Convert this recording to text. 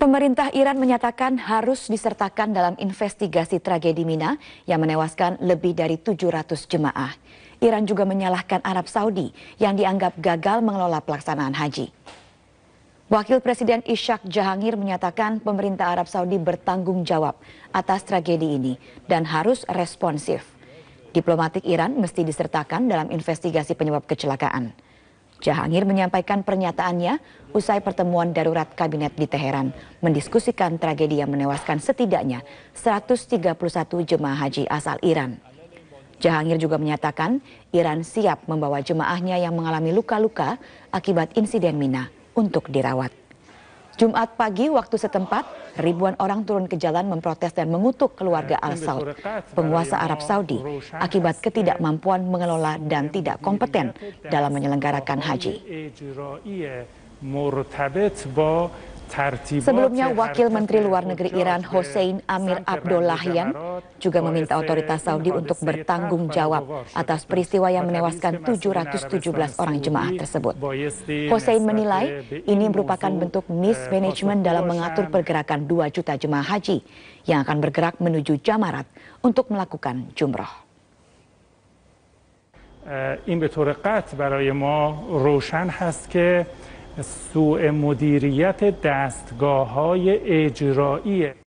Pemerintah Iran menyatakan harus disertakan dalam investigasi tragedi Mina yang menewaskan lebih dari 700 jemaah. Iran juga menyalahkan Arab Saudi yang dianggap gagal mengelola pelaksanaan haji. Wakil Presiden Ishak Jahangir menyatakan pemerintah Arab Saudi bertanggung jawab atas tragedi ini dan harus responsif. Diplomatik Iran mesti disertakan dalam investigasi penyebab kecelakaan. Jahangir menyampaikan pernyataannya usai pertemuan darurat kabinet di Teheran mendiskusikan tragedi yang menewaskan setidaknya 131 jemaah haji asal Iran. Jahangir juga menyatakan Iran siap membawa jemaahnya yang mengalami luka-luka akibat insiden Mina untuk dirawat. Jumat pagi waktu setempat, Ribuan orang turun ke jalan memprotes dan mengutuk keluarga Al Saud, penguasa Arab Saudi, akibat ketidakmampuan mengelola dan tidak kompeten dalam menyelenggarakan haji. Sebelumnya, Wakil Menteri Luar Negeri Iran Hossein Amir Abdullahian juga meminta otoritas Saudi untuk bertanggung jawab atas peristiwa yang menewaskan 717 orang jemaah tersebut. Hossein menilai ini merupakan bentuk eh, mismanagement dalam mengatur pergerakan 2 juta jemaah haji yang akan bergerak menuju Jamarat untuk melakukan jumroh. Eh, ini سوء مدیریت دستگاه های اجرایی